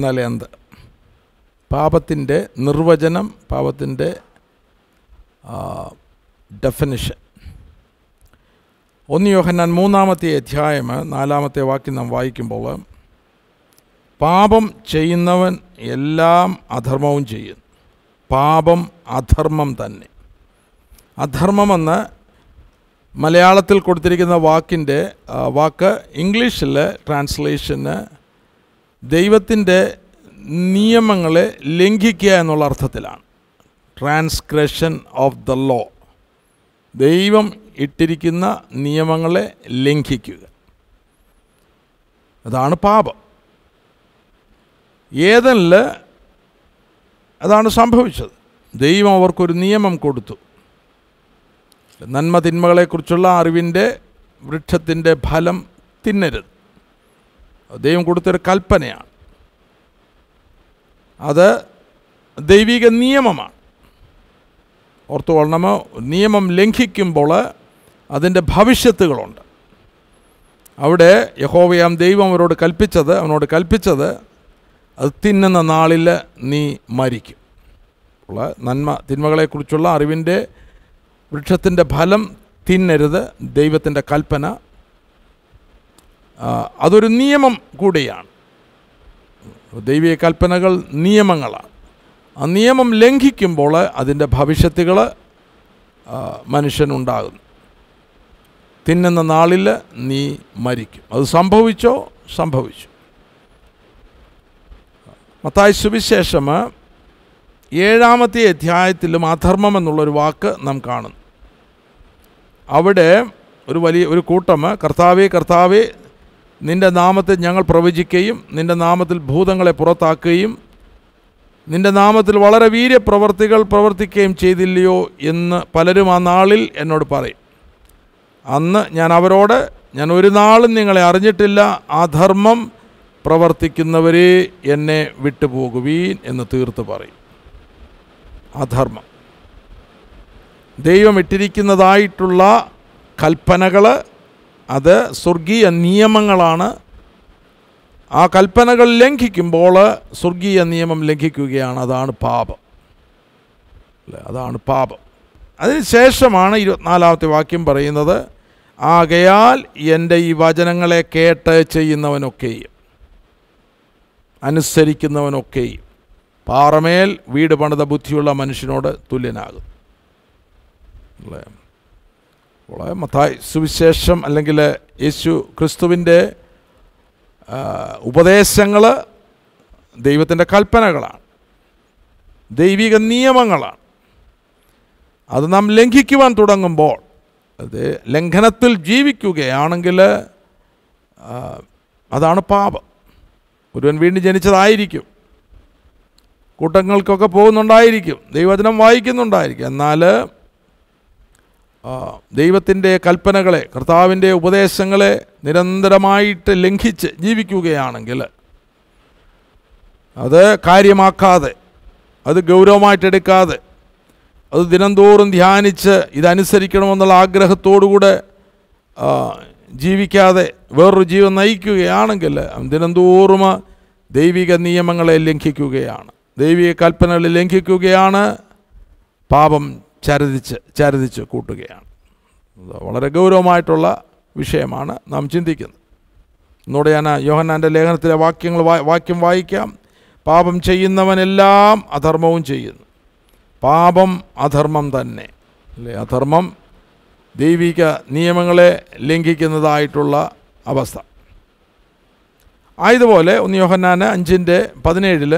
എന്നാൽ എന്ത് പാപത്തിൻ്റെ നിർവചനം പാപത്തിൻ്റെ ഡെഫിനിഷൻ ഒന്ന് യോഹന്നാൻ മൂന്നാമത്തെ അധ്യായം നാലാമത്തെ വാക്യം നാം വായിക്കുമ്പോൾ പാപം ചെയ്യുന്നവൻ എല്ലാം അധർമ്മവും ചെയ്യുന്നു പാപം അധർമ്മം തന്നെ അധർമ്മമെന്ന് മലയാളത്തിൽ കൊടുത്തിരിക്കുന്ന വാക്കിൻ്റെ വാക്ക് ഇംഗ്ലീഷിൽ ട്രാൻസ്ലേഷന് ദൈവത്തിൻ്റെ നിയമങ്ങളെ ലംഘിക്കുക എന്നുള്ള അർത്ഥത്തിലാണ് ട്രാൻസ്ഗ്രഷൻ ഓഫ് ദ ലോ ദൈവം ഇട്ടിരിക്കുന്ന നിയമങ്ങളെ ലംഘിക്കുക അതാണ് പാപം ഏതല്ല അതാണ് സംഭവിച്ചത് ദൈവം അവർക്കൊരു നിയമം കൊടുത്തു നന്മ തിന്മകളെക്കുറിച്ചുള്ള അറിവിൻ്റെ വൃക്ഷത്തിൻ്റെ ഫലം തിന്നരുത് ദൈവം കൊടുത്തൊരു കൽപ്പനയാണ് അത് ദൈവിക നിയമമാണ് ഓർത്തു ഓർത്തുകൊള്ളണം നിയമം ലംഘിക്കുമ്പോൾ അതിൻ്റെ ഭവിഷ്യത്തുകളുണ്ട് അവിടെ യഹോവയാം ദൈവം അവരോട് കൽപ്പിച്ചത് അവനോട് കൽപ്പിച്ചത് അത് തിന്നുന്ന നാളിൽ നീ മരിക്കും ഉള്ള നന്മ തിന്മകളെക്കുറിച്ചുള്ള അറിവിൻ്റെ വൃക്ഷത്തിൻ്റെ ഫലം തിന്നരുത് ദൈവത്തിൻ്റെ കൽപ്പന അതൊരു നിയമം കൂടിയാണ് ദൈവീയ കൽപ്പനകൾ നിയമങ്ങളാണ് ആ നിയമം ലംഘിക്കുമ്പോൾ അതിൻ്റെ ഭവിഷ്യത്തുകൾ മനുഷ്യനുണ്ടാകുന്നു തിന്നുന്ന നാളിൽ നീ മരിക്കും അത് സംഭവിച്ചോ സംഭവിച്ചു മത്തായ സുവിശേഷം ഏഴാമത്തെ അധ്യായത്തിലും അധർമ്മം എന്നുള്ളൊരു വാക്ക് നാം കാണുന്നു അവിടെ ഒരു വലിയ ഒരു കൂട്ടം കർത്താവേ കർത്താവേ നിന്റെ നാമത്തെ ഞങ്ങൾ പ്രവചിക്കുകയും നിന്റെ നാമത്തിൽ ഭൂതങ്ങളെ പുറത്താക്കുകയും നിന്റെ നാമത്തിൽ വളരെ വീര്യപ്രവർത്തികൾ പ്രവർത്തിക്കുകയും ചെയ്തില്ലയോ എന്ന് പലരും ആ നാളിൽ എന്നോട് പറയും അന്ന് ഞാൻ അവരോട് ഞാൻ ഒരു നാളും നിങ്ങളെ അറിഞ്ഞിട്ടില്ല ധർമ്മം പ്രവർത്തിക്കുന്നവരെ എന്നെ വിട്ടുപോകുവീൻ എന്ന് തീർത്ത് പറയും അധർമ്മം ദൈവം ഇട്ടിരിക്കുന്നതായിട്ടുള്ള കൽപ്പനകൾ അത് സ്വർഗീയ നിയമങ്ങളാണ് ആ കൽപ്പനകൾ ലംഘിക്കുമ്പോൾ സ്വർഗീയ നിയമം ലംഘിക്കുകയാണ് അതാണ് പാപം അല്ലേ അതാണ് പാപം അതിനുശേഷമാണ് ഇരുപത്തിനാലാമത്തെ വാക്യം പറയുന്നത് ആകയാൽ എൻ്റെ ഈ വചനങ്ങളെ കേട്ട് ചെയ്യുന്നവനൊക്കെയും അനുസരിക്കുന്നവനൊക്കെയും പാറമേൽ വീട് പണിത ബുദ്ധിയുള്ള മനുഷ്യനോട് തുല്യനാകും അല്ലേ അപ്പോൾ മത്തായി സുവിശേഷം അല്ലെങ്കിൽ യേശു ക്രിസ്തുവിൻ്റെ ഉപദേശങ്ങൾ ദൈവത്തിൻ്റെ കൽപ്പനകളാണ് ദൈവിക നിയമങ്ങളാണ് അത് നാം ലംഘിക്കുവാൻ തുടങ്ങുമ്പോൾ അത് ലംഘനത്തിൽ ജീവിക്കുകയാണെങ്കിൽ അതാണ് പാപം ഒരുവൻ വീണ്ടും ജനിച്ചതായിരിക്കും കൂട്ടങ്ങൾക്കൊക്കെ പോകുന്നുണ്ടായിരിക്കും ദൈവചനം വായിക്കുന്നുണ്ടായിരിക്കും എന്നാൽ ദൈവത്തിൻ്റെ കൽപ്പനകളെ കർത്താവിൻ്റെ ഉപദേശങ്ങളെ നിരന്തരമായിട്ട് ലംഘിച്ച് ജീവിക്കുകയാണെങ്കിൽ അത് കാര്യമാക്കാതെ അത് ഗൗരവമായിട്ടെടുക്കാതെ അത് ദിനംതോറും ധ്യാനിച്ച് ഇതനുസരിക്കണമെന്നുള്ള ആഗ്രഹത്തോടുകൂടെ ജീവിക്കാതെ വേറൊരു ജീവൻ നയിക്കുകയാണെങ്കിൽ ദിനംതോറും ദൈവിക നിയമങ്ങളെ ലംഘിക്കുകയാണ് ദൈവിക കൽപ്പനകളെ ലംഘിക്കുകയാണ് പാപം ചരതിച്ച് ചരതിച്ച് കൂട്ടുകയാണ് വളരെ ഗൗരവമായിട്ടുള്ള വിഷയമാണ് നാം ചിന്തിക്കുന്നത് എന്നോട് ഞാൻ യോഹന്നാൻ്റെ ലേഖനത്തിലെ വാക്യങ്ങൾ വാക്യം വായിക്കാം പാപം ചെയ്യുന്നവനെല്ലാം അധർമ്മവും ചെയ്യുന്നു പാപം അധർമ്മം തന്നെ അല്ലേ അധർമ്മം ദൈവിക നിയമങ്ങളെ ലംഘിക്കുന്നതായിട്ടുള്ള അവസ്ഥ ആയതുപോലെ ഒന്ന് യോഹന്നാൻ അഞ്ചിൻ്റെ പതിനേഴിൽ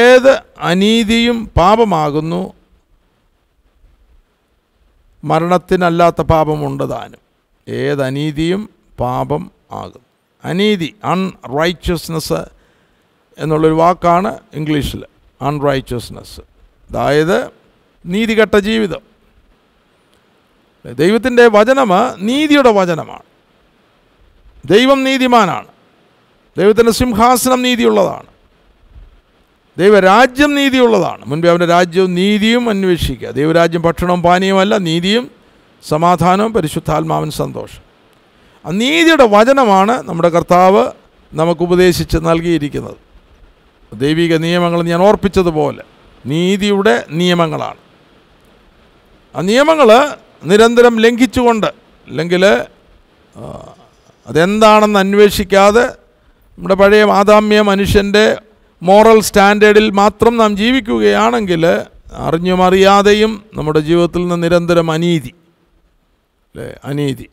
ഏത് അനീതിയും പാപമാകുന്നു മരണത്തിനല്ലാത്ത പാപമുണ്ട് താനും ഏത് അനീതിയും പാപം ആകും അനീതി അൺറൈച്ചസ്നെസ് എന്നുള്ളൊരു വാക്കാണ് ഇംഗ്ലീഷിൽ അൺറൈച്ചസ്നെസ് അതായത് നീതികെട്ട ജീവിതം ദൈവത്തിൻ്റെ വചനം നീതിയുടെ വചനമാണ് ദൈവം നീതിമാനാണ് ദൈവത്തിൻ്റെ സിംഹാസനം നീതിയുള്ളതാണ് ദൈവരാജ്യം നീതിയുള്ളതാണ് മുൻപേ അവൻ്റെ രാജ്യവും നീതിയും അന്വേഷിക്കുക ദൈവരാജ്യം ഭക്ഷണവും പാനീയവുമല്ല നീതിയും സമാധാനവും പരിശുദ്ധാത്മാവൻ സന്തോഷം ആ നീതിയുടെ വചനമാണ് നമ്മുടെ കർത്താവ് നമുക്ക് ഉപദേശിച്ച് നൽകിയിരിക്കുന്നത് ദൈവിക നിയമങ്ങൾ ഞാൻ ഓർപ്പിച്ചതുപോലെ നീതിയുടെ നിയമങ്ങളാണ് ആ നിയമങ്ങൾ നിരന്തരം ലംഘിച്ചുകൊണ്ട് അല്ലെങ്കിൽ അതെന്താണെന്ന് അന്വേഷിക്കാതെ നമ്മുടെ പഴയ മാതാമ്യ മനുഷ്യൻ്റെ മോറൽ സ്റ്റാൻഡേർഡിൽ മാത്രം നാം ജീവിക്കുകയാണെങ്കിൽ അറിഞ്ഞും അറിയാതെയും നമ്മുടെ ജീവിതത്തിൽ നിന്ന് നിരന്തരം അനീതി അല്ലേ അനീതി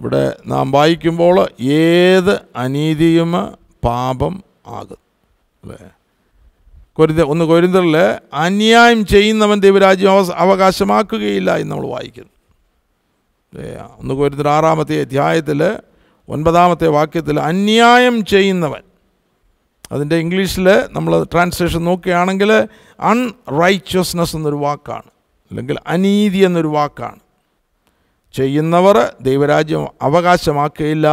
ഇവിടെ നാം വായിക്കുമ്പോൾ ഏത് അനീതിയും പാപം ആകും അല്ലേ കൊരിന്ത ഒന്ന് കൊരിന്തറിൽ അന്യായം ചെയ്യുന്നവൻ ദൈവരാജ്യം അവകാശമാക്കുകയില്ല എന്ന് നമ്മൾ വായിക്കുന്നു ഒന്ന് കൊരിന്തൽ ആറാമത്തെ അധ്യായത്തിൽ ഒൻപതാമത്തെ വാക്യത്തിൽ അന്യായം ചെയ്യുന്നവൻ അതിൻ്റെ ഇംഗ്ലീഷിൽ നമ്മൾ ട്രാൻസ്ലേഷൻ നോക്കുകയാണെങ്കിൽ അൺറൈച്ചസ്നെസ് എന്നൊരു വാക്കാണ് അല്ലെങ്കിൽ അനീതി എന്നൊരു വാക്കാണ് ചെയ്യുന്നവർ ദൈവരാജ്യം അവകാശമാക്കുകയില്ല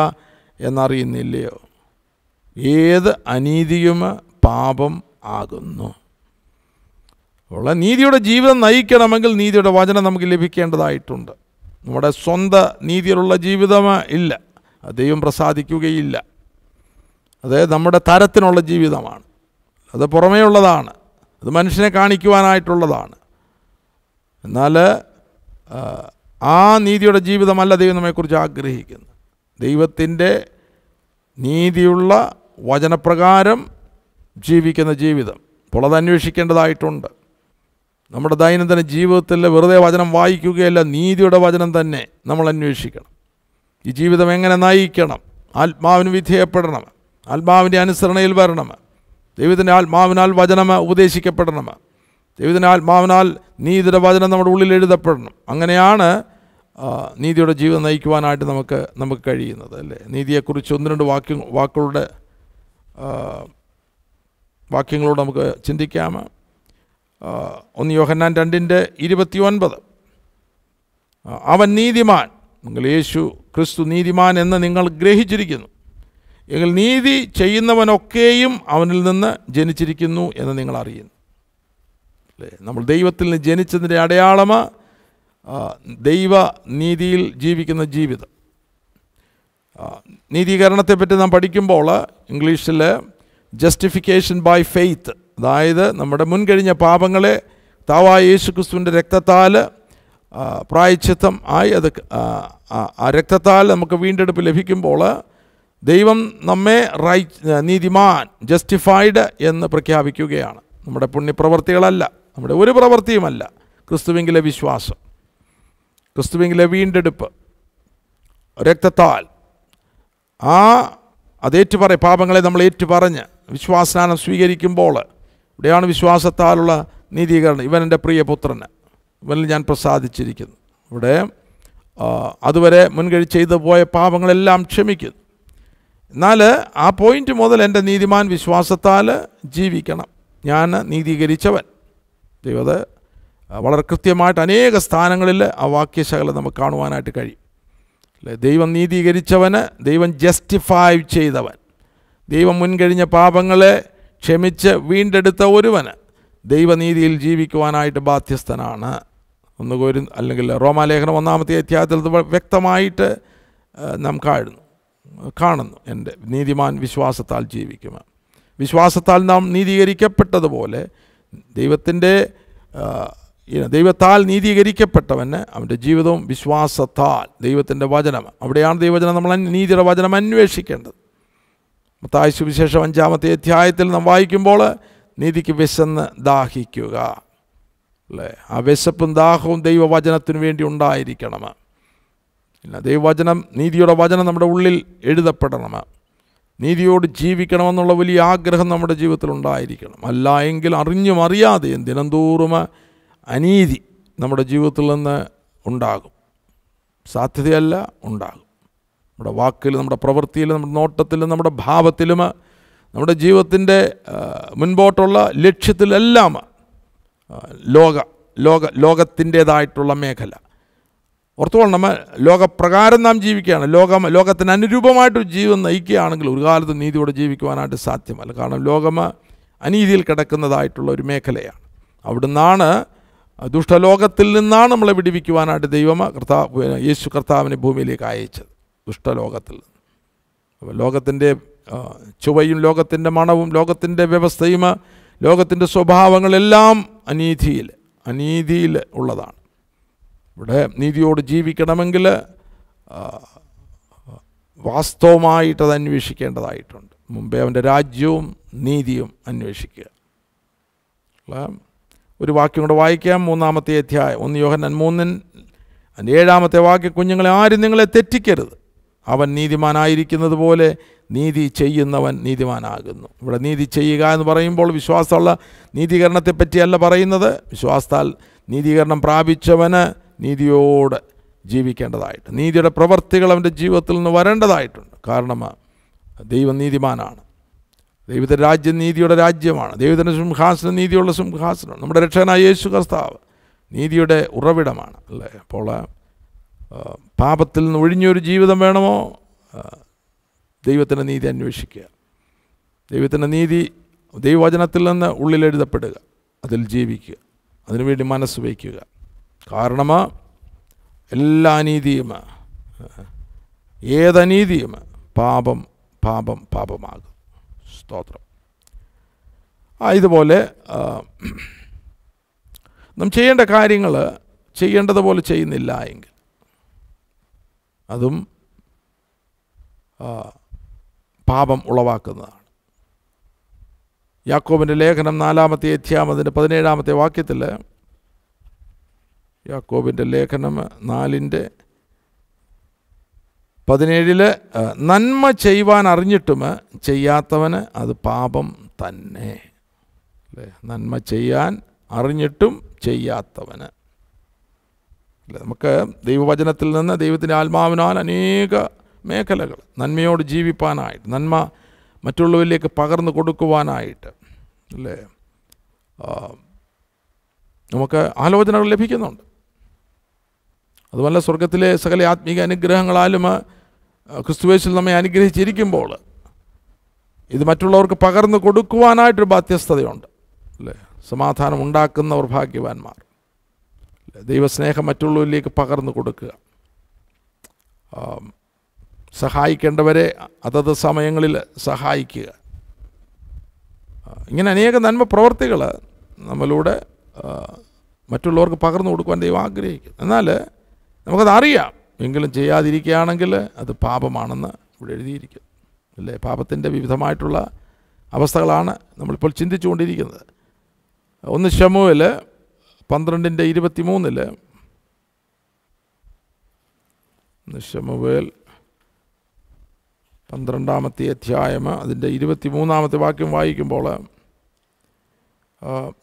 എന്നറിയുന്നില്ലയോ ഏത് അനീതിയും പാപം ആകുന്നു ഉള്ള നീതിയുടെ ജീവിതം നയിക്കണമെങ്കിൽ നീതിയുടെ വചനം നമുക്ക് ലഭിക്കേണ്ടതായിട്ടുണ്ട് നമ്മുടെ സ്വന്തം നീതിയിലുള്ള ജീവിതം ഇല്ല ദൈവം പ്രസാദിക്കുകയില്ല അത് നമ്മുടെ തരത്തിനുള്ള ജീവിതമാണ് അത് പുറമേ ഉള്ളതാണ് അത് മനുഷ്യനെ കാണിക്കുവാനായിട്ടുള്ളതാണ് എന്നാൽ ആ നീതിയുടെ ജീവിതമല്ല ദൈവം നമ്മെക്കുറിച്ച് ആഗ്രഹിക്കുന്നത് ദൈവത്തിൻ്റെ നീതിയുള്ള വചനപ്രകാരം ജീവിക്കുന്ന ജീവിതം അപ്പോൾ അത് അന്വേഷിക്കേണ്ടതായിട്ടുണ്ട് നമ്മുടെ ദൈനംദിന ജീവിതത്തിൽ വെറുതെ വചനം വായിക്കുകയല്ല നീതിയുടെ വചനം തന്നെ നമ്മൾ അന്വേഷിക്കണം ഈ ജീവിതം എങ്ങനെ നയിക്കണം ആത്മാവിന് വിധേയപ്പെടണം ആത്മാവിൻ്റെ അനുസരണയിൽ വരണം ദൈവത്തിൻ്റെ ആത്മാവിനാൽ വചനം ഉപദേശിക്കപ്പെടണം ദൈവത്തിൻ്റെ ആത്മാവിനാൽ നീതിയുടെ വചനം നമ്മുടെ ഉള്ളിൽ എഴുതപ്പെടണം അങ്ങനെയാണ് നീതിയുടെ ജീവിതം നയിക്കുവാനായിട്ട് നമുക്ക് നമുക്ക് കഴിയുന്നത് അല്ലേ നീതിയെക്കുറിച്ച് ഒന്ന് രണ്ട് വാക്യ വാക്കുകളുടെ വാക്യങ്ങളോട് നമുക്ക് ചിന്തിക്കാം ഒന്ന് യോഹന്നാൻ രണ്ടിൻ്റെ ഇരുപത്തി ഒൻപത് അവൻ നീതിമാൻ നിങ്ങൾ യേശു ക്രിസ്തു നീതിമാൻ എന്ന് നിങ്ങൾ ഗ്രഹിച്ചിരിക്കുന്നു എങ്കിൽ നീതി ചെയ്യുന്നവനൊക്കെയും അവനിൽ നിന്ന് ജനിച്ചിരിക്കുന്നു എന്ന് നിങ്ങൾ അറിയുന്നു അല്ലേ നമ്മൾ ദൈവത്തിൽ നിന്ന് ജനിച്ചതിൻ്റെ അടയാളമ ദൈവ നീതിയിൽ ജീവിക്കുന്ന ജീവിതം നീതീകരണത്തെപ്പറ്റി നാം പഠിക്കുമ്പോൾ ഇംഗ്ലീഷിൽ ജസ്റ്റിഫിക്കേഷൻ ബൈ ഫെയ്ത്ത് അതായത് നമ്മുടെ മുൻകഴിഞ്ഞ പാപങ്ങളെ താവായ യേശു ക്രിസ്തുവിൻ്റെ രക്തത്താൽ പ്രായച്ചിത്തം ആയി അത് ആ രക്തത്താൽ നമുക്ക് വീണ്ടെടുപ്പ് ലഭിക്കുമ്പോൾ ദൈവം നമ്മെ റൈറ്റ് നീതിമാൻ ജസ്റ്റിഫൈഡ് എന്ന് പ്രഖ്യാപിക്കുകയാണ് നമ്മുടെ പുണ്യപ്രവർത്തികളല്ല നമ്മുടെ ഒരു പ്രവൃത്തിയുമല്ല ക്രിസ്തുവിങ്കിലെ വിശ്വാസം ക്രിസ്തുവിങ്കിലെ വീണ്ടെടുപ്പ് രക്തത്താൽ ആ അതേറ്റുപറ പറ പാപങ്ങളെ നമ്മൾ ഏറ്റുപറഞ്ഞ് വിശ്വാസനാനം സ്വീകരിക്കുമ്പോൾ ഇവിടെയാണ് വിശ്വാസത്താലുള്ള നീതീകരണം ഇവൻ എൻ്റെ പ്രിയപുത്രന് ഇവനിൽ ഞാൻ പ്രസാദിച്ചിരിക്കുന്നു ഇവിടെ അതുവരെ മുൻകഴി ചെയ്തു പോയ പാപങ്ങളെല്ലാം ക്ഷമിക്കുന്നു എന്നാൽ ആ പോയിന്റ് മുതൽ എൻ്റെ നീതിമാൻ വിശ്വാസത്താൽ ജീവിക്കണം ഞാൻ നീതീകരിച്ചവൻ ദൈവത് വളരെ കൃത്യമായിട്ട് അനേക സ്ഥാനങ്ങളിൽ ആ വാക്യശകലം നമുക്ക് കാണുവാനായിട്ട് കഴിയും അല്ലേ ദൈവം നീതീകരിച്ചവന് ദൈവം ജസ്റ്റിഫൈ ചെയ്തവൻ ദൈവം മുൻകഴിഞ്ഞ പാപങ്ങളെ ക്ഷമിച്ച് വീണ്ടെടുത്ത ഒരുവന് ദൈവനീതിയിൽ ജീവിക്കുവാനായിട്ട് ബാധ്യസ്ഥനാണ് ഒന്ന് അല്ലെങ്കിൽ റോമാലേഖനം ഒന്നാമത്തെ അധ്യായത്തിൽ വ്യക്തമായിട്ട് നാം കാണുന്നു കാണുന്നു എൻ്റെ നീതിമാൻ വിശ്വാസത്താൽ ജീവിക്കുക വിശ്വാസത്താൽ നാം നീതീകരിക്കപ്പെട്ടതുപോലെ ദൈവത്തിൻ്റെ ദൈവത്താൽ നീതീകരിക്കപ്പെട്ടവന് അവൻ്റെ ജീവിതവും വിശ്വാസത്താൽ ദൈവത്തിൻ്റെ വചനം അവിടെയാണ് ദൈവവചനം നമ്മൾ നീതിയുടെ വചനം അന്വേഷിക്കേണ്ടത് മത്തായ സുവിശേഷം അഞ്ചാമത്തെ അധ്യായത്തിൽ നാം വായിക്കുമ്പോൾ നീതിക്ക് വിശന്ന് ദാഹിക്കുക അല്ലേ ആ വിശപ്പും ദാഹവും ദൈവവചനത്തിനു വേണ്ടി ഉണ്ടായിരിക്കണം ഇല്ല ദൈവവചനം നീതിയുടെ വചനം നമ്മുടെ ഉള്ളിൽ എഴുതപ്പെടണം നീതിയോട് ജീവിക്കണമെന്നുള്ള വലിയ ആഗ്രഹം നമ്മുടെ ജീവിതത്തിൽ ഉണ്ടായിരിക്കണം അല്ല എങ്കിൽ അറിഞ്ഞും അറിയാതെയും ദിനംതോറും അനീതി നമ്മുടെ ജീവിതത്തിൽ നിന്ന് ഉണ്ടാകും സാധ്യതയല്ല ഉണ്ടാകും നമ്മുടെ വാക്കിൽ നമ്മുടെ പ്രവൃത്തിയിൽ നമ്മുടെ നോട്ടത്തിലും നമ്മുടെ ഭാവത്തിലും നമ്മുടെ ജീവിതത്തിൻ്റെ മുൻപോട്ടുള്ള ലക്ഷ്യത്തിലെല്ലാം ലോക ലോക ലോകത്തിൻ്റേതായിട്ടുള്ള മേഖല ഓർത്തുകൊള്ളണം നമ്മൾ ലോകപ്രകാരം നാം ജീവിക്കുകയാണ് ലോകം ലോകത്തിന് അനുരൂപമായിട്ട് ജീവൻ നയിക്കുകയാണെങ്കിൽ ഒരു കാലത്ത് നീതിയോടെ ജീവിക്കുവാനായിട്ട് സാധ്യമല്ല കാരണം ലോകം അനീതിയിൽ കിടക്കുന്നതായിട്ടുള്ള ഒരു മേഖലയാണ് അവിടുന്നാണ് ദുഷ്ടലോകത്തിൽ നിന്നാണ് നമ്മളെ വിടിവിക്കുവാനായിട്ട് ദൈവം കർത്താവ് യേശു കർത്താവിനെ ഭൂമിയിലേക്ക് അയച്ചത് ദുഷ്ടലോകത്തിൽ നിന്ന് ലോകത്തിൻ്റെ ചുവയും ലോകത്തിൻ്റെ മണവും ലോകത്തിൻ്റെ വ്യവസ്ഥയും ലോകത്തിൻ്റെ സ്വഭാവങ്ങളെല്ലാം അനീതിയിൽ അനീതിയിൽ ഉള്ളതാണ് ഇവിടെ നീതിയോട് ജീവിക്കണമെങ്കിൽ വാസ്തവമായിട്ടത് അന്വേഷിക്കേണ്ടതായിട്ടുണ്ട് മുമ്പേ അവൻ്റെ രാജ്യവും നീതിയും അന്വേഷിക്കുക ഒരു വാക്യം കൂടെ വായിക്കാം മൂന്നാമത്തെ അധ്യായം ഒന്ന് യോഹനൻ മൂന്നിൻ അതിൻ്റെ ഏഴാമത്തെ വാക്യം കുഞ്ഞുങ്ങളെ ആരും നിങ്ങളെ തെറ്റിക്കരുത് അവൻ നീതിമാനായിരിക്കുന്നത് പോലെ നീതി ചെയ്യുന്നവൻ നീതിമാനാകുന്നു ഇവിടെ നീതി ചെയ്യുക എന്ന് പറയുമ്പോൾ വിശ്വാസമുള്ള നീതീകരണത്തെപ്പറ്റിയല്ല പറയുന്നത് വിശ്വാസത്താൽ നീതീകരണം പ്രാപിച്ചവന് നീതിയോടെ ജീവിക്കേണ്ടതായിട്ട് നീതിയുടെ പ്രവർത്തികൾ അവൻ്റെ ജീവിതത്തിൽ നിന്ന് വരേണ്ടതായിട്ടുണ്ട് കാരണം ദൈവം നീതിമാനാണ് ദൈവത്തെ രാജ്യം നീതിയുടെ രാജ്യമാണ് ദൈവത്തിൻ്റെ സിംഹാസനം നീതിയുള്ള സിംഹാസനം നമ്മുടെ രക്ഷകനായ യേശു കർത്താവ് നീതിയുടെ ഉറവിടമാണ് അല്ലേ അപ്പോൾ പാപത്തിൽ നിന്ന് ഒഴിഞ്ഞൊരു ജീവിതം വേണമോ ദൈവത്തിൻ്റെ നീതി അന്വേഷിക്കുക ദൈവത്തിൻ്റെ നീതി ദൈവവചനത്തിൽ നിന്ന് ഉള്ളിലെഴുതപ്പെടുക അതിൽ ജീവിക്കുക അതിനുവേണ്ടി മനസ്സ് വയ്ക്കുക കാരണം എല്ലാ അനീതിയും ഏതനീതിയും പാപം പാപം പാപമാകും സ്തോത്രം ആ ഇതുപോലെ നാം ചെയ്യേണ്ട കാര്യങ്ങൾ ചെയ്യേണ്ടതുപോലെ ചെയ്യുന്നില്ല എങ്കിൽ അതും പാപം ഉളവാക്കുന്നതാണ് യാക്കോബിൻ്റെ ലേഖനം നാലാമത്തെ എത്തിയാമതിൻ്റെ പതിനേഴാമത്തെ വാക്യത്തിൽ യാക്കോബിൻ്റെ ലേഖനം നാലിൻ്റെ പതിനേഴിൽ നന്മ ചെയ്യുവാൻ അറിഞ്ഞിട്ടും ചെയ്യാത്തവന് അത് പാപം തന്നെ അല്ലേ നന്മ ചെയ്യാൻ അറിഞ്ഞിട്ടും ചെയ്യാത്തവന് അല്ലേ നമുക്ക് ദൈവവചനത്തിൽ നിന്ന് ദൈവത്തിൻ്റെ ആത്മാവിനാൽ അനേക മേഖലകൾ നന്മയോട് ജീവിപ്പാനായിട്ട് നന്മ മറ്റുള്ളവരിലേക്ക് പകർന്നു കൊടുക്കുവാനായിട്ട് അല്ലേ നമുക്ക് ആലോചനകൾ ലഭിക്കുന്നുണ്ട് അതുപോലെ സ്വർഗത്തിലെ സകല ആത്മീക അനുഗ്രഹങ്ങളാലും ക്രിസ്തുവേശിൽ നമ്മെ അനുഗ്രഹിച്ചിരിക്കുമ്പോൾ ഇത് മറ്റുള്ളവർക്ക് പകർന്നു കൊടുക്കുവാനായിട്ടൊരു ബാധ്യസ്ഥതയുണ്ട് അല്ലേ സമാധാനം ഉണ്ടാക്കുന്നവർ ഭാഗ്യവാന്മാർ ദൈവസ്നേഹം മറ്റുള്ളവരിലേക്ക് പകർന്നു കൊടുക്കുക സഹായിക്കേണ്ടവരെ അതത് സമയങ്ങളിൽ സഹായിക്കുക ഇങ്ങനെ അനേക നന്മ പ്രവർത്തികൾ നമ്മളിലൂടെ മറ്റുള്ളവർക്ക് പകർന്നു കൊടുക്കുവാൻ ദൈവം ആഗ്രഹിക്കുന്നു എന്നാൽ നമുക്കതറിയാം എങ്കിലും ചെയ്യാതിരിക്കുകയാണെങ്കിൽ അത് പാപമാണെന്ന് ഇവിടെ എഴുതിയിരിക്കും അല്ലേ പാപത്തിൻ്റെ വിവിധമായിട്ടുള്ള അവസ്ഥകളാണ് നമ്മളിപ്പോൾ ചിന്തിച്ചുകൊണ്ടിരിക്കുന്നത് ഒന്ന് ഷമുവിൽ പന്ത്രണ്ടിൻ്റെ ഇരുപത്തി മൂന്നിൽ ഷമുവേൽ പന്ത്രണ്ടാമത്തെ അധ്യായം അതിൻ്റെ ഇരുപത്തി മൂന്നാമത്തെ വാക്യം വായിക്കുമ്പോൾ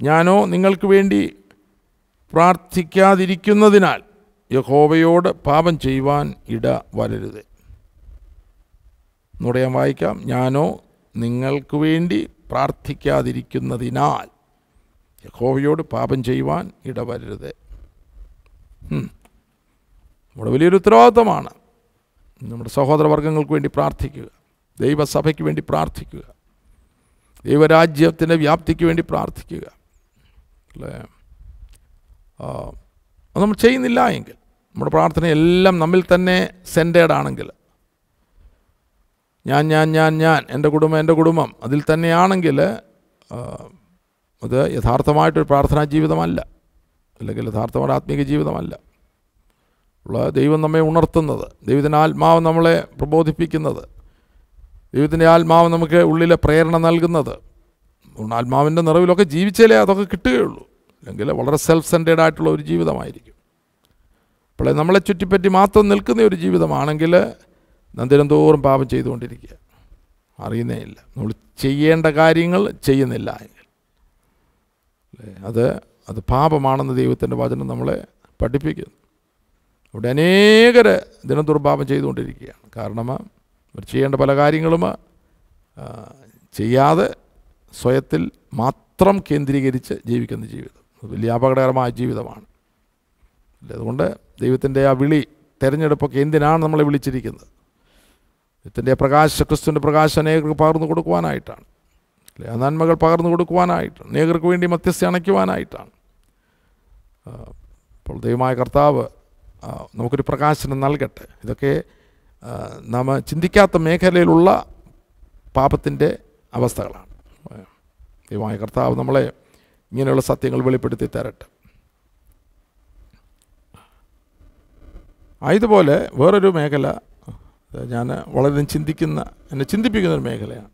ഞാനോ നിങ്ങൾക്ക് വേണ്ടി പ്രാർത്ഥിക്കാതിരിക്കുന്നതിനാൽ യഹോവയോട് പാപം ചെയ്യുവാൻ ഇട വരരുത് എന്നോട് ഞാൻ വായിക്കാം ഞാനോ നിങ്ങൾക്ക് വേണ്ടി പ്രാർത്ഥിക്കാതിരിക്കുന്നതിനാൽ യഹോവയോട് പാപം ചെയ്യുവാൻ വരരുത് നമ്മുടെ വലിയൊരു ഉത്തരവാദിത്തമാണ് നമ്മുടെ സഹോദരവർഗങ്ങൾക്ക് വേണ്ടി പ്രാർത്ഥിക്കുക ദൈവസഭയ്ക്ക് വേണ്ടി പ്രാർത്ഥിക്കുക ദൈവരാജ്യത്തിൻ്റെ വ്യാപ്തിക്ക് വേണ്ടി പ്രാർത്ഥിക്കുക അല്ലേ അത് നമ്മൾ ചെയ്യുന്നില്ല എങ്കിൽ നമ്മുടെ പ്രാർത്ഥന എല്ലാം നമ്മിൽ തന്നെ സെൻറ്റേഡ് ആണെങ്കിൽ ഞാൻ ഞാൻ ഞാൻ ഞാൻ എൻ്റെ കുടുംബം എൻ്റെ കുടുംബം അതിൽ തന്നെയാണെങ്കിൽ അത് യഥാർത്ഥമായിട്ടൊരു പ്രാർത്ഥനാ ജീവിതമല്ല അല്ലെങ്കിൽ യഥാർത്ഥമായ ആത്മീക ജീവിതമല്ല ഉള്ള ദൈവം നമ്മെ ഉണർത്തുന്നത് ദൈവത്തിൻ്റെ ആത്മാവ് നമ്മളെ പ്രബോധിപ്പിക്കുന്നത് ദൈവത്തിൻ്റെ ആത്മാവ് നമുക്ക് ഉള്ളിലെ പ്രേരണ നൽകുന്നത് ആത്മാവിൻ്റെ നിറവിലൊക്കെ ജീവിച്ചാലേ അതൊക്കെ കിട്ടുകയുള്ളൂ അല്ലെങ്കിൽ വളരെ സെൽഫ് സെൻറ്റേഡ് ആയിട്ടുള്ള ഒരു ജീവിതമായിരിക്കും അപ്പോൾ നമ്മളെ ചുറ്റിപ്പറ്റി മാത്രം നിൽക്കുന്ന ഒരു ജീവിതമാണെങ്കിൽ തോറും പാപം ചെയ്തുകൊണ്ടിരിക്കുക അറിയുന്നേ ഇല്ല നമ്മൾ ചെയ്യേണ്ട കാര്യങ്ങൾ ചെയ്യുന്നില്ല എങ്കിൽ അത് അത് പാപമാണെന്ന് ദൈവത്തിൻ്റെ വചനം നമ്മളെ പഠിപ്പിക്കുന്നു അവിടെ അനേകർ ദിനദുർഭാവം ചെയ്തുകൊണ്ടിരിക്കുകയാണ് കാരണം അവർ ചെയ്യേണ്ട പല കാര്യങ്ങളും ചെയ്യാതെ സ്വയത്തിൽ മാത്രം കേന്ദ്രീകരിച്ച് ജീവിക്കുന്ന ജീവിതം വലിയ അപകടകരമായ ജീവിതമാണ് അതുകൊണ്ട് ദൈവത്തിൻ്റെ ആ വിളി തിരഞ്ഞെടുപ്പൊക്കെ എന്തിനാണ് നമ്മളെ വിളിച്ചിരിക്കുന്നത് ദൈവത്തിൻ്റെ പ്രകാശ ക്രിസ്തുവിൻ്റെ പ്രകാശം അനേകർക്ക് പകർന്നു കൊടുക്കുവാനായിട്ടാണ് അല്ലേ ആ നന്മകൾ പകർന്നു കൊടുക്കുവാനായിട്ടാണ് അനേകർക്ക് വേണ്ടി മധ്യസ്ഥ അണയ്ക്കുവാനായിട്ടാണ് അപ്പോൾ ദൈവമായ കർത്താവ് നമുക്കൊരു പ്രകാശനം നൽകട്ടെ ഇതൊക്കെ നമ്മ ചിന്തിക്കാത്ത മേഖലയിലുള്ള പാപത്തിൻ്റെ അവസ്ഥകളാണ് ദൈവമായ കർത്താവ് നമ്മളെ ഇങ്ങനെയുള്ള സത്യങ്ങൾ വെളിപ്പെടുത്തി തരട്ടെ ഇതുപോലെ വേറൊരു മേഖല ഞാൻ വളരെ ചിന്തിക്കുന്ന എന്നെ ചിന്തിപ്പിക്കുന്ന ഒരു മേഖലയാണ്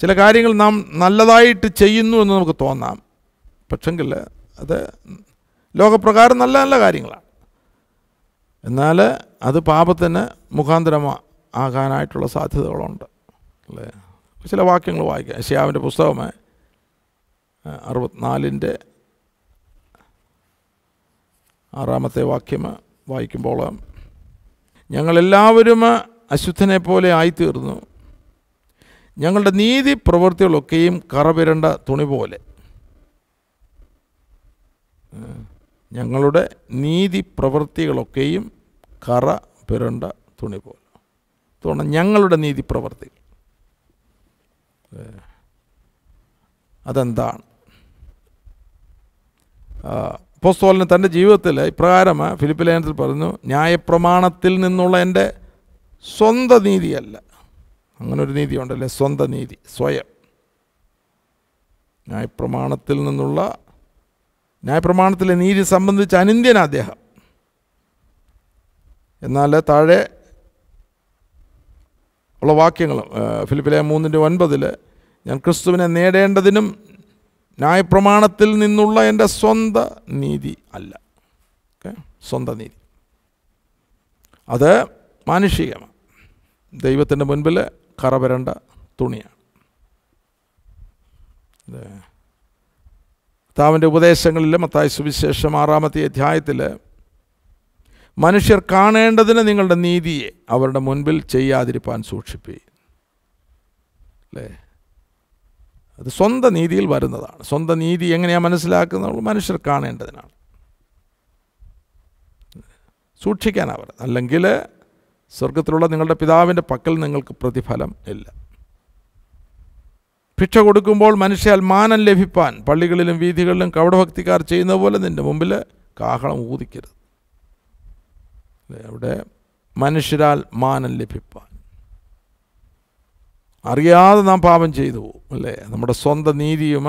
ചില കാര്യങ്ങൾ നാം നല്ലതായിട്ട് ചെയ്യുന്നു എന്ന് നമുക്ക് തോന്നാം പക്ഷെങ്കിൽ അത് ലോകപ്രകാരം നല്ല നല്ല കാര്യങ്ങളാണ് എന്നാൽ അത് പാപത്തിന് മുഖാന്തരമാ ആകാനായിട്ടുള്ള സാധ്യതകളുണ്ട് അല്ലേ ചില വാക്യങ്ങൾ വായിക്കാം ഏഷ്യാവിൻ്റെ പുസ്തകമേ അറുപത്തിനാലിൻ്റെ ആറാമത്തെ വാക്യം വായിക്കുമ്പോൾ ഞങ്ങളെല്ലാവരും അശുദ്ധനെ പോലെ ആയിത്തീർന്നു ഞങ്ങളുടെ നീതി പ്രവൃത്തികളൊക്കെയും കറവിരണ്ട തുണി പോലെ ഞങ്ങളുടെ നീതി പ്രവൃത്തികളൊക്കെയും കറ പിരണ്ട തുണി പോലെ തോണം ഞങ്ങളുടെ നീതി പ്രവൃത്തികൾ അതെന്താണ് പോസ്തോലിന് തൻ്റെ ജീവിതത്തിൽ ഇപ്രകാരം ഫിലിപ്പ് ലേനത്തിൽ പറഞ്ഞു ന്യായപ്രമാണത്തിൽ നിന്നുള്ള എൻ്റെ സ്വന്തം നീതിയല്ല അങ്ങനെ ഒരു നീതി ഉണ്ടല്ലേ സ്വന്തം നീതി സ്വയം ന്യായപ്രമാണത്തിൽ നിന്നുള്ള ന്യായപ്രമാണത്തിലെ നീതി സംബന്ധിച്ച് അനിന്ത്യന അദ്ദേഹം എന്നാൽ താഴെ ഉള്ള വാക്യങ്ങൾ ഫിലിപ്പിലെ മൂന്നിൻ്റെ ഒൻപതിൽ ഞാൻ ക്രിസ്തുവിനെ നേടേണ്ടതിനും ന്യായപ്രമാണത്തിൽ നിന്നുള്ള എൻ്റെ സ്വന്ത നീതി അല്ല ഓക്കെ സ്വന്ത നീതി അത് മാനുഷികമാണ് ദൈവത്തിൻ്റെ മുൻപിൽ വരേണ്ട തുണിയാണ് താവിൻ്റെ ഉപദേശങ്ങളിൽ മത്തായ സുവിശേഷം ആറാമത്തെ അധ്യായത്തിൽ മനുഷ്യർ കാണേണ്ടതിന് നിങ്ങളുടെ നീതിയെ അവരുടെ മുൻപിൽ ചെയ്യാതിരിപ്പാൻ സൂക്ഷിപ്പി അല്ലേ അത് സ്വന്തം നീതിയിൽ വരുന്നതാണ് സ്വന്തം നീതി എങ്ങനെയാണ് മനസ്സിലാക്കുന്നത് മനുഷ്യർ കാണേണ്ടതിനാണ് സൂക്ഷിക്കാനാവരുത് അല്ലെങ്കിൽ സ്വർഗത്തിലുള്ള നിങ്ങളുടെ പിതാവിൻ്റെ പക്കൽ നിങ്ങൾക്ക് പ്രതിഫലം ഇല്ല ഭിക്ഷ കൊടുക്കുമ്പോൾ മനുഷ്യാൽ മാനം ലഭിപ്പാൻ പള്ളികളിലും വീഥികളിലും കവടഭക്തിക്കാർ ചെയ്യുന്ന പോലെ നിൻ്റെ മുമ്പിൽ കാഹളം ഊതിക്കരുത് അവിടെ മനുഷ്യരാൽ മാനം ലഭിപ്പാൻ അറിയാതെ നാം പാപം ചെയ്തു പോകും അല്ലേ നമ്മുടെ സ്വന്തം നീതിയും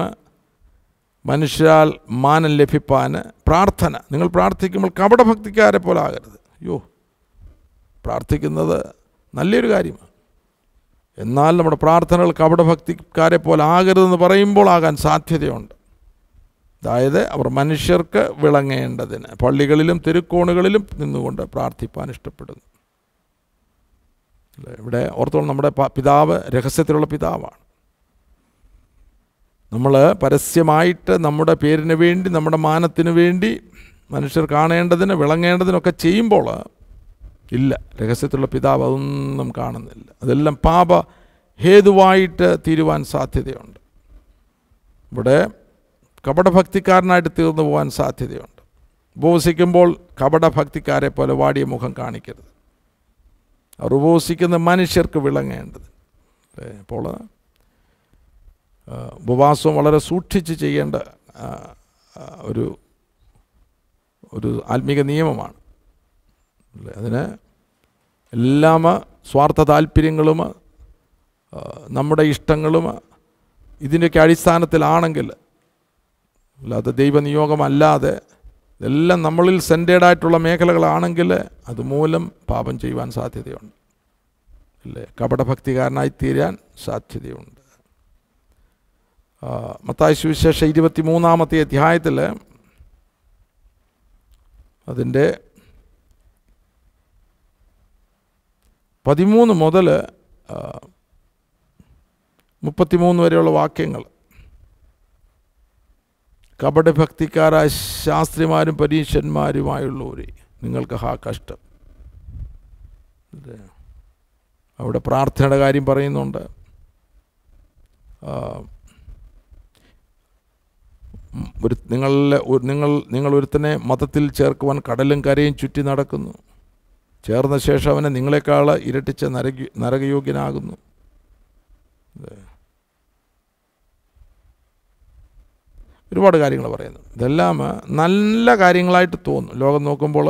മനുഷ്യാൽ മാനം ലഭിപ്പാൻ പ്രാർത്ഥന നിങ്ങൾ പ്രാർത്ഥിക്കുമ്പോൾ കപടഭക്തിക്കാരെ പോലെ ആകരുത് അയ്യോ പ്രാർത്ഥിക്കുന്നത് നല്ലൊരു കാര്യമാണ് എന്നാൽ നമ്മുടെ പ്രാർത്ഥനകൾ കപടഭക്തിക്കാരെ പോലെ ആകരുതെന്ന് പറയുമ്പോൾ ആകാൻ സാധ്യതയുണ്ട് അതായത് അവർ മനുഷ്യർക്ക് വിളങ്ങേണ്ടതിന് പള്ളികളിലും തിരുക്കോണുകളിലും നിന്നുകൊണ്ട് പ്രാർത്ഥിപ്പാൻ ഇഷ്ടപ്പെടുന്നു ഇവിടെ ഓർത്തോളം നമ്മുടെ പിതാവ് രഹസ്യത്തിലുള്ള പിതാവാണ് നമ്മൾ പരസ്യമായിട്ട് നമ്മുടെ പേരിന് വേണ്ടി നമ്മുടെ മാനത്തിന് വേണ്ടി മനുഷ്യർ കാണേണ്ടതിന് വിളങ്ങേണ്ടതിനൊക്കെ ചെയ്യുമ്പോൾ ഇല്ല രഹസ്യത്തിലുള്ള പിതാവ് അതൊന്നും കാണുന്നില്ല അതെല്ലാം പാപ ഹേതുവായിട്ട് തീരുവാൻ സാധ്യതയുണ്ട് ഇവിടെ കപടഭക്തിക്കാരനായിട്ട് തീർന്നു പോകാൻ സാധ്യതയുണ്ട് ഉപവസിക്കുമ്പോൾ കപടഭക്തിക്കാരെ പോലെ വാടിയ മുഖം കാണിക്കരുത് അവർ ഉപവസിക്കുന്ന മനുഷ്യർക്ക് വിളങ്ങേണ്ടത് അപ്പോൾ ഉപവാസം വളരെ സൂക്ഷിച്ച് ചെയ്യേണ്ട ഒരു ഒരു ആത്മീക നിയമമാണ് അല്ലേ അതിന് എല്ലാം സ്വാർത്ഥ താല്പര്യങ്ങളും നമ്മുടെ ഇഷ്ടങ്ങളും ഇതിൻ്റെയൊക്കെ അടിസ്ഥാനത്തിലാണെങ്കിൽ അല്ലാതെ ദൈവനിയോഗമല്ലാതെ ഇതെല്ലാം നമ്മളിൽ സെൻറ്റേഡായിട്ടുള്ള ആയിട്ടുള്ള മേഖലകളാണെങ്കിൽ അതുമൂലം പാപം ചെയ്യുവാൻ സാധ്യതയുണ്ട് അല്ലേ കപടഭക്തികാരനായി തീരാൻ സാധ്യതയുണ്ട് മത്തായ സുവിശേഷ ഇരുപത്തി മൂന്നാമത്തെ അധ്യായത്തിൽ അതിൻ്റെ പതിമൂന്ന് മുതൽ മുപ്പത്തിമൂന്ന് വരെയുള്ള വാക്യങ്ങൾ കപടഭക്തിക്കാരായ ശാസ്ത്രിമാരും പരീക്ഷന്മാരുമായുള്ളവരെ നിങ്ങൾക്ക് ഹാ കഷ്ടം അവിടെ പ്രാർത്ഥനയുടെ കാര്യം പറയുന്നുണ്ട് ഒരു നിങ്ങളിലെ നിങ്ങൾ നിങ്ങൾ ഒരുത്തനെ മതത്തിൽ ചേർക്കുവാൻ കടലും കരയും ചുറ്റി നടക്കുന്നു ചേർന്ന ശേഷം അവനെ നിങ്ങളെക്കാൾ ഇരട്ടിച്ച് നരക നരകയോഗ്യനാകുന്നു അതെ ഒരുപാട് കാര്യങ്ങൾ പറയുന്നു ഇതെല്ലാം നല്ല കാര്യങ്ങളായിട്ട് തോന്നും ലോകം നോക്കുമ്പോൾ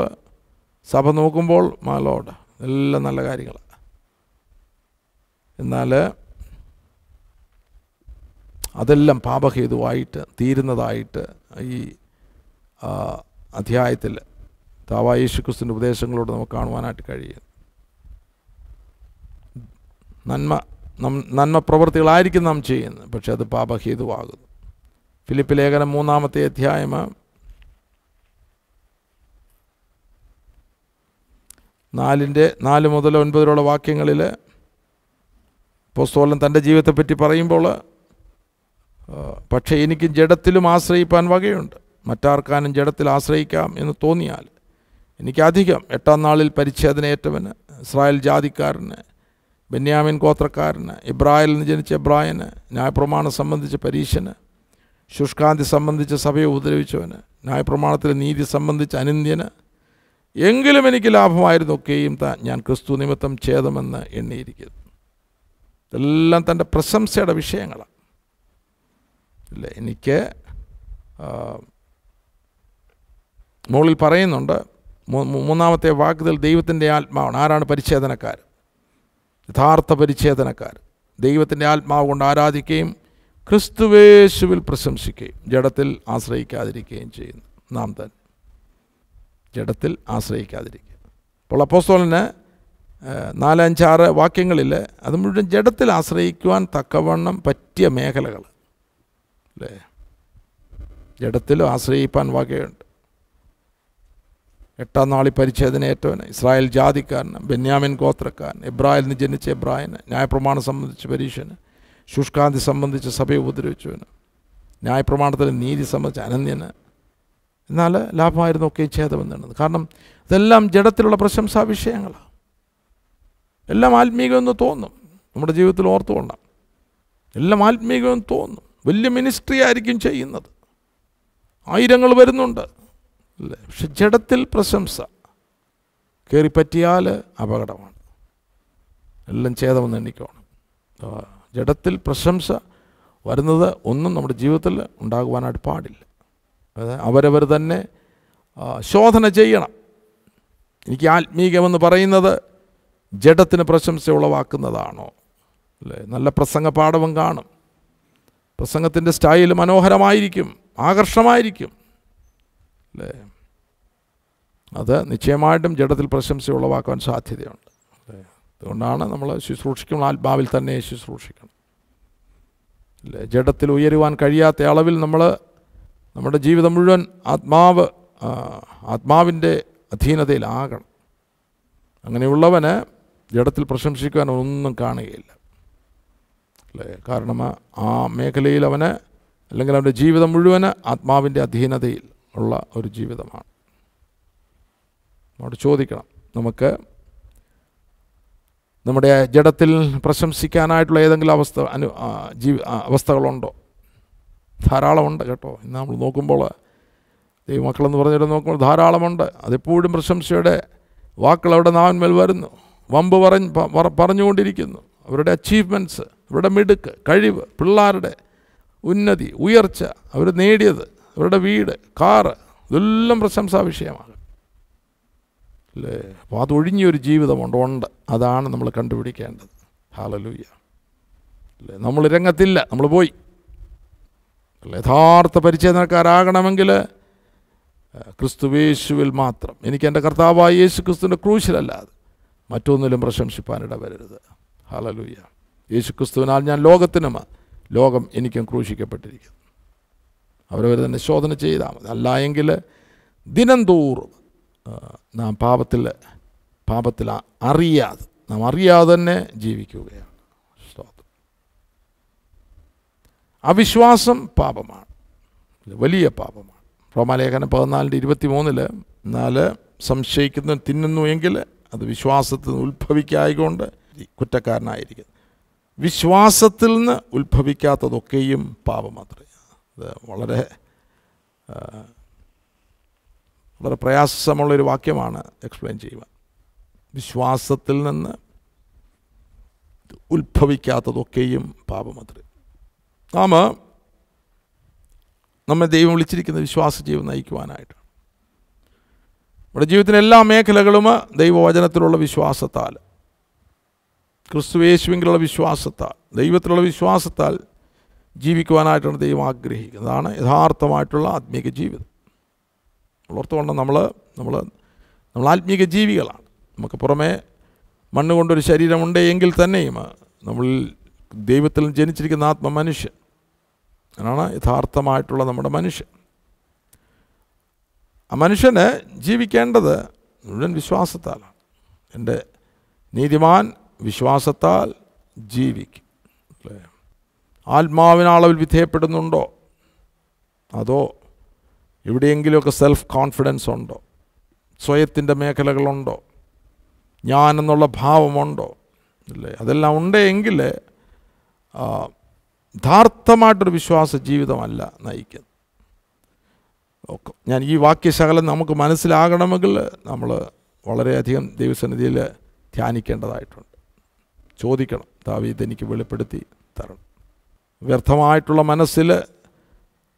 സഭ നോക്കുമ്പോൾ മാലോട് എല്ലാം നല്ല കാര്യങ്ങളാണ് എന്നാൽ അതെല്ലാം പാപഹേതുവായിട്ട് തീരുന്നതായിട്ട് ഈ അധ്യായത്തിൽ താവായ യേശുക്രിസ്തുവിൻ്റെ ഉപദേശങ്ങളോട് നമുക്ക് കാണുവാനായിട്ട് കഴിയും നന്മ നം നന്മ പ്രവൃത്തികളായിരിക്കും നാം ചെയ്യുന്നത് പക്ഷെ അത് പാപഹേതുവാകുന്നു ഫിലിപ്പ് ലേഖനം മൂന്നാമത്തെ അധ്യായം നാലിൻ്റെ നാല് മുതൽ ഒൻപതിലുള്ള വാക്യങ്ങളിൽ പോസ്തോലൻ തൻ്റെ ജീവിതത്തെപ്പറ്റി പറയുമ്പോൾ പക്ഷേ എനിക്ക് ജഡത്തിലും ആശ്രയിപ്പാൻ വകയുണ്ട് മറ്റാർക്കാനും ജഡത്തിൽ ആശ്രയിക്കാം എന്ന് തോന്നിയാൽ എനിക്കധികം എട്ടാം നാളിൽ പരിച്ഛേദനയേറ്റവന് ഇസ്രായേൽ ജാതിക്കാരന് ബെന്യാമിൻ ഗോത്രക്കാരന് ഇബ്രാഹിൽ ജനിച്ച ഇബ്രാഹിന് ന്യായപ്രമാണം സംബന്ധിച്ച് പരീക്ഷന് ശുഷ്കാന്തി സംബന്ധിച്ച് സഭയെ ഉപദ്രവിച്ചവന് ന്യായപ്രമാണത്തിലെ നീതി സംബന്ധിച്ച് അനിന്ദ്യന് എങ്കിലും എനിക്ക് ലാഭമായിരുന്നൊക്കെയും താൻ ഞാൻ ക്രിസ്തു നിമിത്തം ഛേദമെന്ന് എണ്ണിയിരിക്കുന്നു ഇതെല്ലാം തൻ്റെ പ്രശംസയുടെ വിഷയങ്ങളാണ് ഇല്ല എനിക്ക് മുകളിൽ പറയുന്നുണ്ട് മൂന്നാമത്തെ വാക്കുതൽ ദൈവത്തിൻ്റെ ആത്മാവാണ് ആരാണ് പരിച്ഛേദനക്കാർ യഥാർത്ഥ പരിച്ഛേദനക്കാർ ദൈവത്തിൻ്റെ ആത്മാവ് കൊണ്ട് ആരാധിക്കുകയും ക്രിസ്തുവേശുവിൽ പ്രശംസിക്കുകയും ജഡത്തിൽ ആശ്രയിക്കാതിരിക്കുകയും ചെയ്യുന്നു നാം തന്നെ ജഡത്തിൽ ആശ്രയിക്കാതിരിക്കുക അപ്പോൾ അപ്പോസ്തോലിന് നാലഞ്ചാറ് വാക്യങ്ങളിൽ അത് മുഴുവൻ ജഡത്തിൽ ആശ്രയിക്കുവാൻ തക്കവണ്ണം പറ്റിയ മേഖലകൾ അല്ലേ ജഡത്തിലും ആശ്രയിപ്പാൻ വാക്യമുണ്ട് എട്ടാം നാളി പരിച്ഛേദന ഏറ്റവും ഇസ്രായേൽ ജാതിക്കാരന് ബെന്യാമിൻ ഗോത്രക്കാരൻ എബ്രാഹിൽ നിന്ന് ജനിച്ച എബ്രാഹിന് ന്യായപ്രമാണം സംബന്ധിച്ച് പരീക്ഷന് ശുഷ്കാന്തി സംബന്ധിച്ച് സഭയെ ഉപദ്രവിച്ചവന് ന്യായപ്രമാണത്തിൽ നീതി സംബന്ധിച്ച് അനന്യന് എന്നാൽ ലാഭമായിരുന്നു ഒക്കെ ഛേദമെന്നുള്ളത് കാരണം ഇതെല്ലാം ജഡത്തിലുള്ള പ്രശംസാ വിഷയങ്ങളാണ് എല്ലാം ആത്മീകമെന്ന് തോന്നും നമ്മുടെ ജീവിതത്തിൽ ഓർത്തുകൊണ്ടാണ് എല്ലാം ആത്മീകമെന്ന് തോന്നും വലിയ മിനിസ്ട്രി ആയിരിക്കും ചെയ്യുന്നത് ആയിരങ്ങൾ വരുന്നുണ്ട് അല്ലേ പക്ഷെ ജഡത്തിൽ പ്രശംസ കയറിപ്പറ്റിയാൽ അപകടമാണ് എല്ലാം ഛേദമെന്ന് എണ്ണിക്കോണം ജഡത്തിൽ പ്രശംസ വരുന്നത് ഒന്നും നമ്മുടെ ജീവിതത്തിൽ ഉണ്ടാകുവാനായിട്ട് പാടില്ല അതായത് അവരവർ തന്നെ ശോധന ചെയ്യണം എനിക്ക് ആത്മീകമെന്ന് പറയുന്നത് ജഡത്തിന് പ്രശംസ ഉളവാക്കുന്നതാണോ അല്ലേ നല്ല പ്രസംഗ പാഠവും കാണും പ്രസംഗത്തിൻ്റെ സ്റ്റൈൽ മനോഹരമായിരിക്കും ആകർഷമായിരിക്കും അല്ലേ അത് നിശ്ചയമായിട്ടും ജഡത്തിൽ പ്രശംസ ഉളവാക്കാൻ സാധ്യതയുണ്ട് അതുകൊണ്ടാണ് നമ്മൾ ശുശ്രൂഷിക്കണം ആത്മാവിൽ തന്നെ ശുശ്രൂഷിക്കണം അല്ലേ ജഡത്തിൽ ഉയരുവാൻ കഴിയാത്ത അളവിൽ നമ്മൾ നമ്മുടെ ജീവിതം മുഴുവൻ ആത്മാവ് ആത്മാവിൻ്റെ അധീനതയിലാകണം അങ്ങനെയുള്ളവന് ജഡത്തിൽ പ്രശംസിക്കുവാൻ ഒന്നും കാണുകയില്ല അല്ലേ കാരണം ആ മേഖലയിൽ അവന് അല്ലെങ്കിൽ അവൻ്റെ ജീവിതം മുഴുവന് ആത്മാവിൻ്റെ അധീനതയിൽ ഉള്ള ഒരു ജീവിതമാണ് അവിടെ ചോദിക്കണം നമുക്ക് നമ്മുടെ ജഡത്തിൽ പ്രശംസിക്കാനായിട്ടുള്ള ഏതെങ്കിലും അവസ്ഥ അനു ജീവി അവസ്ഥകളുണ്ടോ ധാരാളമുണ്ട് കേട്ടോ ഇന്ന് നമ്മൾ നോക്കുമ്പോൾ ദൈവമക്കളെന്ന് പറഞ്ഞിട്ട് നോക്കുമ്പോൾ ധാരാളമുണ്ട് അതെപ്പോഴും പ്രശംസയുടെ വാക്കുകൾ അവിടെ നാവിന്മേൽ വരുന്നു വമ്പ് പറഞ്ഞ് പറഞ്ഞുകൊണ്ടിരിക്കുന്നു അവരുടെ അച്ചീവ്മെൻറ്റ്സ് അവരുടെ മിടുക്ക് കഴിവ് പിള്ളേരുടെ ഉന്നതി ഉയർച്ച അവർ നേടിയത് അവരുടെ വീട് കാറ് ഇതെല്ലാം പ്രശംസാ വിഷയമാണ് അല്ലേ അപ്പോൾ അതൊഴിഞ്ഞൊരു ജീവിതമുണ്ട് ഉണ്ട് അതാണ് നമ്മൾ കണ്ടുപിടിക്കേണ്ടത് ഹാലലൂയ അല്ലേ നമ്മൾ രംഗത്തില്ല നമ്മൾ പോയി അല്ല യഥാർത്ഥ പരിചയനക്കാരാകണമെങ്കിൽ ക്രിസ്തുവേശുവിൽ മാത്രം എനിക്ക് എൻ്റെ കർത്താവായ യേശു ക്രിസ്തുവിൻ്റെ ക്രൂശിലല്ലാതെ മറ്റൊന്നിലും പ്രശംസിപ്പാനിട വരരുത് ഹാലലൂയ യേശു ക്രിസ്തുവിനാൽ ഞാൻ ലോകത്തിനും ലോകം എനിക്കും ക്രൂശിക്കപ്പെട്ടിരിക്കുന്നു അവരവർ തന്നെ ശോധന ചെയ്താൽ മതി അല്ല എങ്കിൽ ദിനം തോറും നാം പാപത്തിൽ പാപത്തിൽ അറിയാതെ നാം അറിയാതെ തന്നെ ജീവിക്കുകയാണ് അവിശ്വാസം പാപമാണ് വലിയ പാപമാണ് റോമാലേഖനം പതിനാലിൻ്റെ ഇരുപത്തി മൂന്നില് എന്നാൽ സംശയിക്കുന്നു തിന്നുന്നു എങ്കിൽ അത് വിശ്വാസത്തിൽ നിന്ന് ഉത്ഭവിക്കായതുകൊണ്ട് കുറ്റക്കാരനായിരിക്കുന്നു വിശ്വാസത്തിൽ നിന്ന് ഉത്ഭവിക്കാത്തതൊക്കെയും പാപം മാത്രമേ അത് വളരെ വളരെ പ്രയാസമുള്ളൊരു വാക്യമാണ് എക്സ്പ്ലെയിൻ ചെയ്യുവാൻ വിശ്വാസത്തിൽ നിന്ന് ഉത്ഭവിക്കാത്തതൊക്കെയും പാപമത്രേ നാം നമ്മെ ദൈവം വിളിച്ചിരിക്കുന്ന വിശ്വാസ ജീവൻ നയിക്കുവാനായിട്ട് നമ്മുടെ ജീവിതത്തിലെ എല്ലാ മേഖലകളും ദൈവവചനത്തിലുള്ള വിശ്വാസത്താൽ ക്രിസ്തുവേശുവിങ്കിലുള്ള വിശ്വാസത്താൽ ദൈവത്തിലുള്ള വിശ്വാസത്താൽ ജീവിക്കുവാനായിട്ടാണ് ദൈവം ആഗ്രഹിക്കുന്നതാണ് അതാണ് യഥാർത്ഥമായിട്ടുള്ള ആത്മീയ ജീവിതം ഉള്ളർത്തുകൊണ്ട് നമ്മൾ നമ്മൾ നമ്മൾ ആത്മീക ജീവികളാണ് നമുക്ക് പുറമേ മണ്ണ് കൊണ്ടൊരു ശരീരമുണ്ട് എങ്കിൽ തന്നെയും നമ്മൾ ദൈവത്തിൽ ജനിച്ചിരിക്കുന്ന ആത്മ മനുഷ്യൻ അതാണ് യഥാർത്ഥമായിട്ടുള്ള നമ്മുടെ മനുഷ്യൻ ആ മനുഷ്യന് ജീവിക്കേണ്ടത് മുഴുവൻ വിശ്വാസത്താലാണ് എൻ്റെ നീതിമാൻ വിശ്വാസത്താൽ ജീവിക്കും അല്ലേ ആത്മാവിനാളവിൽ വിധേയപ്പെടുന്നുണ്ടോ അതോ എവിടെയെങ്കിലുമൊക്കെ സെൽഫ് കോൺഫിഡൻസ് ഉണ്ടോ സ്വയത്തിൻ്റെ മേഖലകളുണ്ടോ ഞാൻ എന്നുള്ള ഭാവമുണ്ടോ അല്ലേ അതെല്ലാം ഉണ്ടെങ്കിൽ യഥാർത്ഥമായിട്ടൊരു വിശ്വാസ ജീവിതമല്ല നയിക്കുന്നത് ഓക്കെ ഞാൻ ഈ വാക്യശകലം നമുക്ക് മനസ്സിലാകണമെങ്കിൽ നമ്മൾ വളരെയധികം ദൈവസന്നിധിയിൽ ധ്യാനിക്കേണ്ടതായിട്ടുണ്ട് ചോദിക്കണം ദാവീദ് എനിക്ക് വെളിപ്പെടുത്തി തരണം വ്യർത്ഥമായിട്ടുള്ള മനസ്സിൽ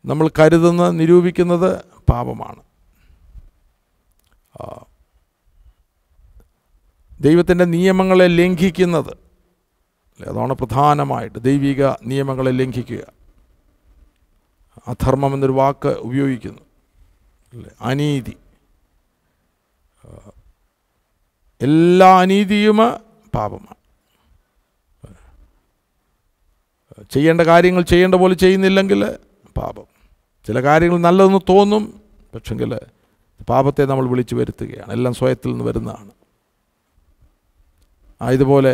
നമ്മൾ കരുതുന്ന നിരൂപിക്കുന്നത് പാപമാണ് ദൈവത്തിൻ്റെ നിയമങ്ങളെ ലംഘിക്കുന്നത് അതാണ് പ്രധാനമായിട്ട് ദൈവിക നിയമങ്ങളെ ലംഘിക്കുക അധർമ്മം എന്നൊരു വാക്ക് ഉപയോഗിക്കുന്നു അല്ലേ അനീതി എല്ലാ അനീതിയും പാപമാണ് ചെയ്യേണ്ട കാര്യങ്ങൾ ചെയ്യേണ്ട പോലെ ചെയ്യുന്നില്ലെങ്കിൽ പാപം ചില കാര്യങ്ങൾ നല്ലതെന്ന് തോന്നും പക്ഷെങ്കിൽ പാപത്തെ നമ്മൾ വിളിച്ചു വരുത്തുകയാണ് എല്ലാം സ്വയത്തിൽ നിന്ന് വരുന്നതാണ് ഇതുപോലെ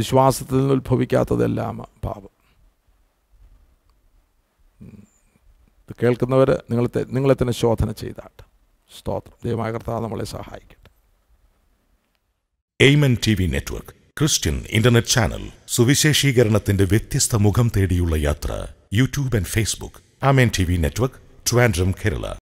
വിശ്വാസത്തിൽ നിന്ന് ഉത്ഭവിക്കാത്തതെല്ലാം പാപം ഇത് കേൾക്കുന്നവർ നിങ്ങളെ നിങ്ങളെ തന്നെ ശോധന ചെയ്താട്ട് സ്തോത്രം ദൈവമായ കർത്താവ് നമ്മളെ സഹായിക്കട്ടെ Amen T V network Christian internet channel സുവിശേഷീകരണത്തിന്റെ വ്യത്യസ്ത മുഖം തേടിയുള്ള യാത്ര YouTube and Facebook i TV Network, Trivandrum, Kerala.